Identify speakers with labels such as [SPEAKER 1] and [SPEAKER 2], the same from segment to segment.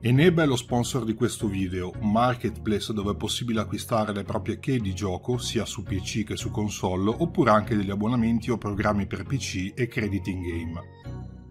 [SPEAKER 1] Eneba è lo sponsor di questo video, un marketplace dove è possibile acquistare le proprie key di gioco sia su PC che su console, oppure anche degli abbonamenti o programmi per PC e crediti in game.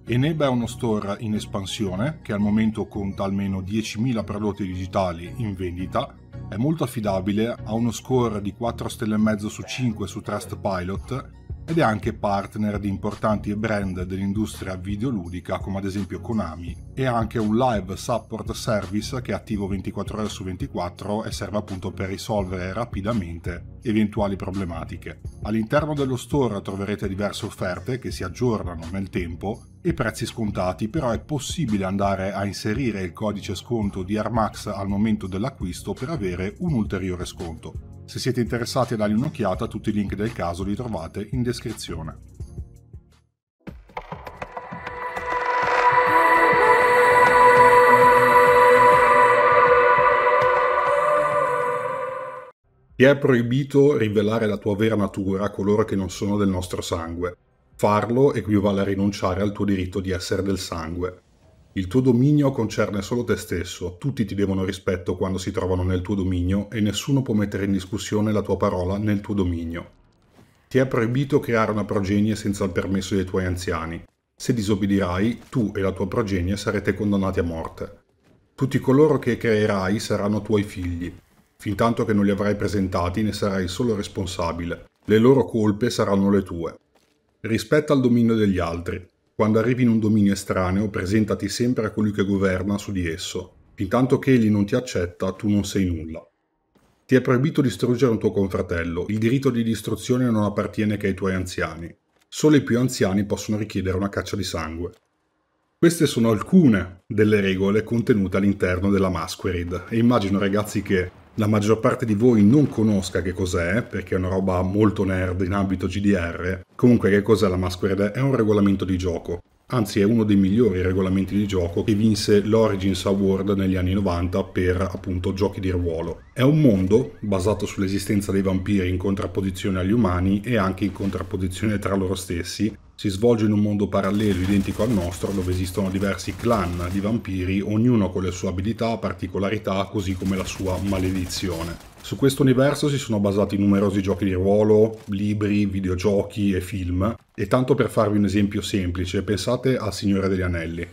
[SPEAKER 1] Eneba è uno store in espansione che al momento conta almeno 10.000 prodotti digitali in vendita, è molto affidabile, ha uno score di 4 stelle e mezzo su 5 su Trustpilot ed è anche partner di importanti brand dell'industria videoludica come ad esempio Konami e ha anche un live support service che è attivo 24 ore su 24 e serve appunto per risolvere rapidamente eventuali problematiche. All'interno dello store troverete diverse offerte che si aggiornano nel tempo e prezzi scontati, però è possibile andare a inserire il codice sconto di Armax al momento dell'acquisto per avere un ulteriore sconto. Se siete interessati a dargli un'occhiata, tutti i link del caso li trovate in descrizione. Ti è proibito rivelare la tua vera natura a coloro che non sono del nostro sangue. Farlo equivale a rinunciare al tuo diritto di essere del sangue. Il tuo dominio concerne solo te stesso, tutti ti devono rispetto quando si trovano nel tuo dominio e nessuno può mettere in discussione la tua parola nel tuo dominio. Ti è proibito creare una progenie senza il permesso dei tuoi anziani. Se disobbedirai, tu e la tua progenie sarete condannati a morte. Tutti coloro che creerai saranno tuoi figli. Fintanto che non li avrai presentati ne sarai solo responsabile. Le loro colpe saranno le tue. Rispetta il dominio degli altri. Quando arrivi in un dominio estraneo, presentati sempre a colui che governa su di esso. Fintanto che egli non ti accetta, tu non sei nulla. Ti è proibito distruggere un tuo confratello, il diritto di distruzione non appartiene che ai tuoi anziani. Solo i più anziani possono richiedere una caccia di sangue. Queste sono alcune delle regole contenute all'interno della Masquerade e immagino ragazzi che la maggior parte di voi non conosca che cos'è, perché è una roba molto nerd in ambito GDR. Comunque che cos'è la Masquerade? È un regolamento di gioco. Anzi, è uno dei migliori regolamenti di gioco che vinse l'Origins Award negli anni 90 per appunto giochi di ruolo. È un mondo basato sull'esistenza dei vampiri in contrapposizione agli umani e anche in contrapposizione tra loro stessi, si svolge in un mondo parallelo identico al nostro dove esistono diversi clan di vampiri, ognuno con le sue abilità, particolarità, così come la sua maledizione. Su questo universo si sono basati numerosi giochi di ruolo, libri, videogiochi e film, e tanto per farvi un esempio semplice, pensate a Signore degli Anelli.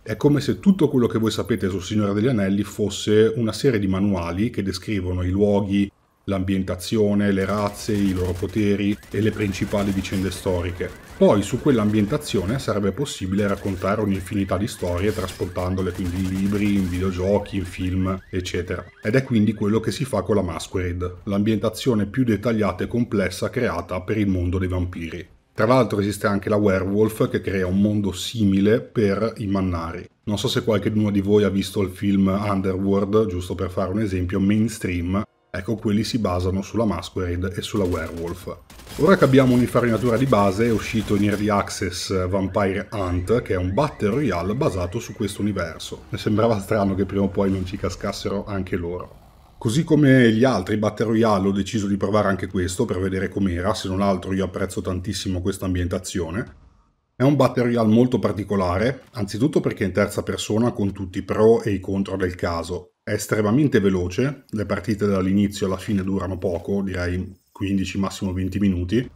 [SPEAKER 1] È come se tutto quello che voi sapete su Signore degli Anelli fosse una serie di manuali che descrivono i luoghi, l'ambientazione, le razze, i loro poteri e le principali vicende storiche. Poi su quell'ambientazione sarebbe possibile raccontare un'infinità di storie trasportandole quindi in libri, in videogiochi, in film, eccetera. Ed è quindi quello che si fa con la Masquerade, l'ambientazione più dettagliata e complessa creata per il mondo dei vampiri. Tra l'altro esiste anche la Werewolf che crea un mondo simile per i mannari. Non so se qualcuno di voi ha visto il film Underworld, giusto per fare un esempio mainstream, Ecco, quelli si basano sulla Masquerade e sulla Werewolf. Ora che abbiamo un'infarinatura di base è uscito in Early Access eh, Vampire Hunt, che è un Battle Royale basato su questo universo. Mi sembrava strano che prima o poi non ci cascassero anche loro. Così come gli altri Battle Royale ho deciso di provare anche questo per vedere com'era, se non altro io apprezzo tantissimo questa ambientazione. È un Battle Royale molto particolare, anzitutto perché è in terza persona con tutti i pro e i contro del caso è estremamente veloce, le partite dall'inizio alla fine durano poco, direi 15 massimo 20 minuti,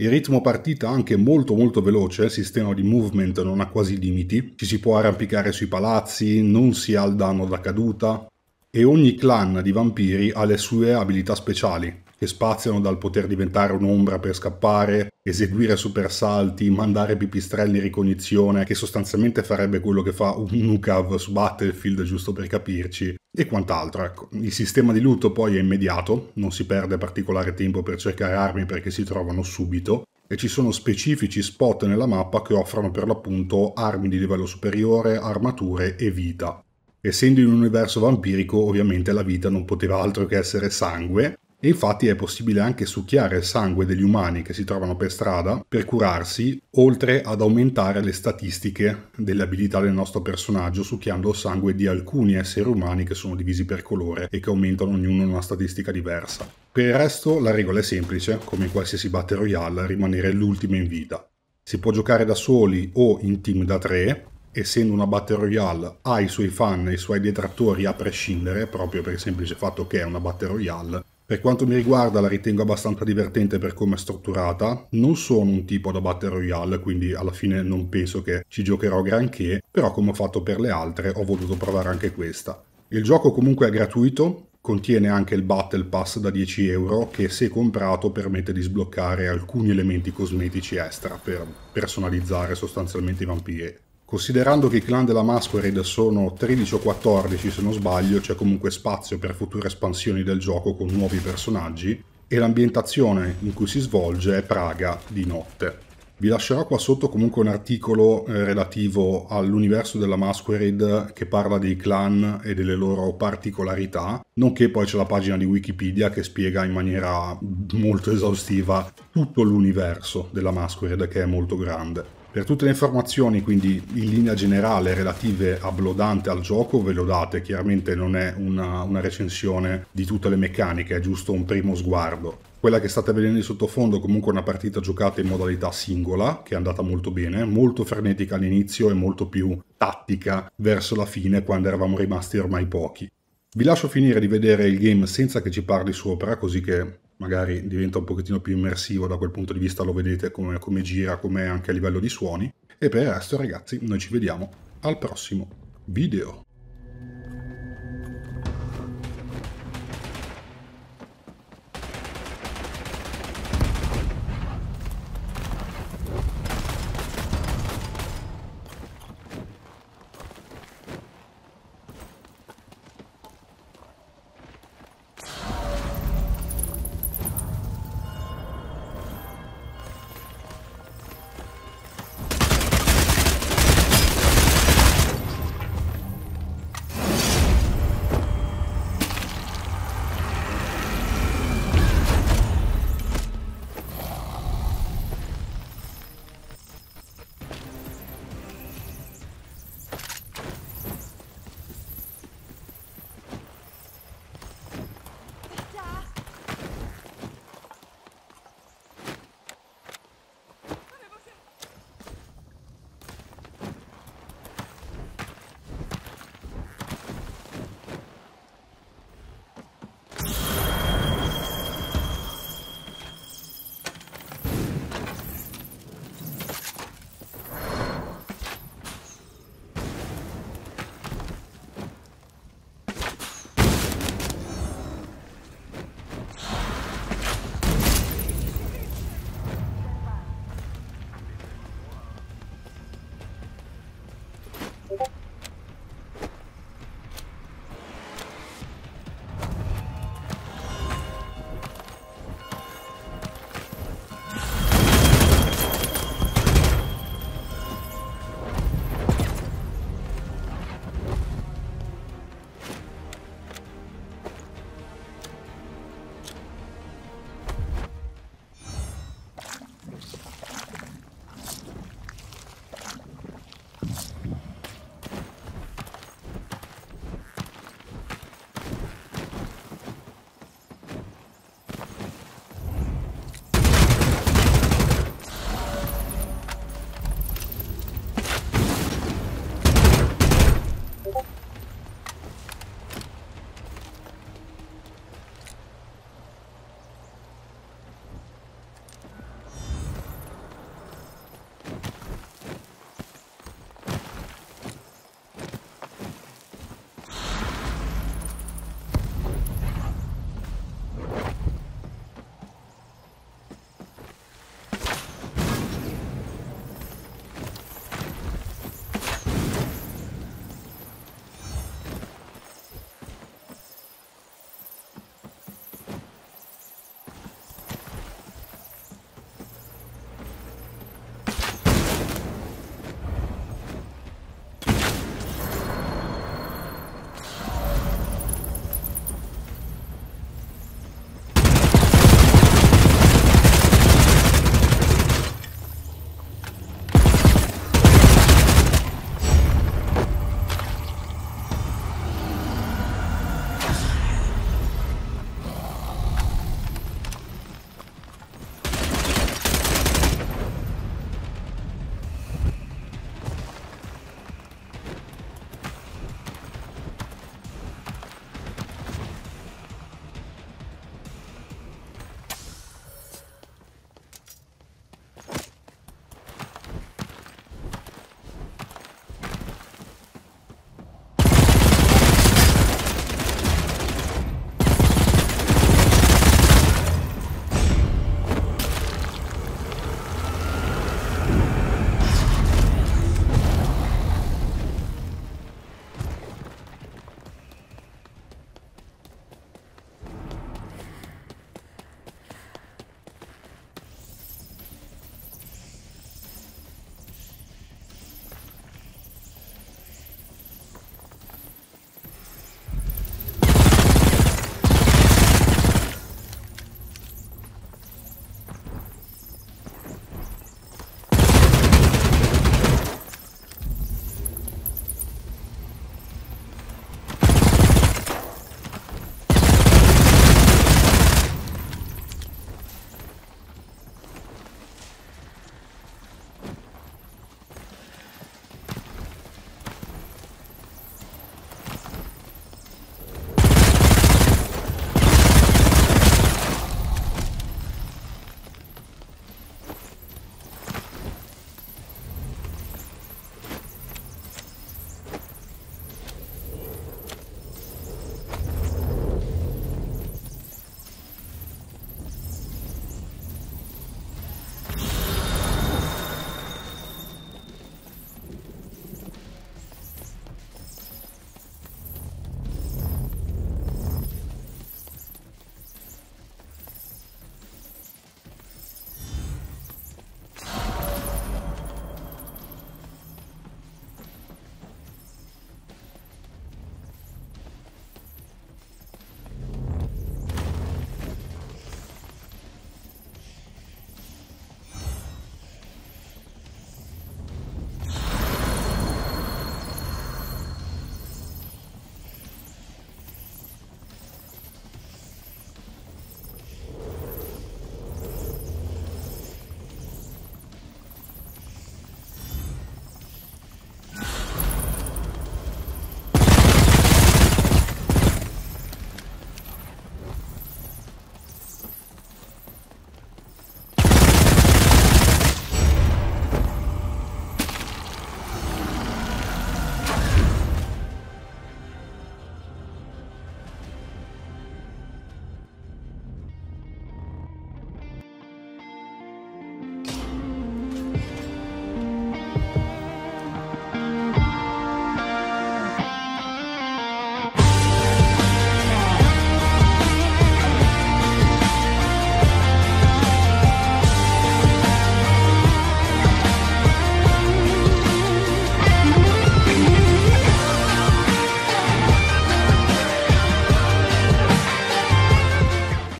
[SPEAKER 1] il ritmo partita è anche molto molto veloce, il sistema di movement non ha quasi limiti, ci si può arrampicare sui palazzi, non si ha il danno da caduta e ogni clan di vampiri ha le sue abilità speciali, che spaziano dal poter diventare un'ombra per scappare, eseguire supersalti, mandare pipistrelli in ricognizione, che sostanzialmente farebbe quello che fa un Nukav su Battlefield, giusto per capirci, e quant'altro. Ecco. Il sistema di lutto poi è immediato, non si perde particolare tempo per cercare armi perché si trovano subito e ci sono specifici spot nella mappa che offrono per l'appunto armi di livello superiore, armature e vita. Essendo in un universo vampirico ovviamente la vita non poteva altro che essere sangue e infatti è possibile anche succhiare il sangue degli umani che si trovano per strada per curarsi, oltre ad aumentare le statistiche delle abilità del nostro personaggio succhiando il sangue di alcuni esseri umani che sono divisi per colore e che aumentano ognuno una statistica diversa. Per il resto la regola è semplice, come in qualsiasi Battle Royale, rimanere l'ultimo in vita. Si può giocare da soli o in team da tre, essendo una Battle Royale, ha i suoi fan e i suoi detrattori a prescindere, proprio per il semplice fatto che è una Battle Royale, per quanto mi riguarda la ritengo abbastanza divertente per come è strutturata, non sono un tipo da battle royale quindi alla fine non penso che ci giocherò granché, però come ho fatto per le altre ho voluto provare anche questa. Il gioco comunque è gratuito, Contiene anche il Battle Pass da 10 euro che se comprato permette di sbloccare alcuni elementi cosmetici extra per personalizzare sostanzialmente i vampiri. Considerando che i clan della Masquerade sono 13 o 14 se non sbaglio, c'è comunque spazio per future espansioni del gioco con nuovi personaggi e l'ambientazione in cui si svolge è Praga di notte. Vi lascerò qua sotto comunque un articolo eh, relativo all'universo della Masquerade che parla dei clan e delle loro particolarità, nonché poi c'è la pagina di Wikipedia che spiega in maniera molto esaustiva tutto l'universo della Masquerade che è molto grande. Per tutte le informazioni, quindi in linea generale, relative a Blodante al gioco, ve lo date. Chiaramente non è una, una recensione di tutte le meccaniche, è giusto un primo sguardo. Quella che state vedendo in sottofondo è comunque una partita giocata in modalità singola, che è andata molto bene, molto frenetica all'inizio e molto più tattica verso la fine, quando eravamo rimasti ormai pochi. Vi lascio finire di vedere il game senza che ci parli sopra, così che magari diventa un pochettino più immersivo da quel punto di vista, lo vedete come, come gira, come anche a livello di suoni. E per il resto ragazzi, noi ci vediamo al prossimo video.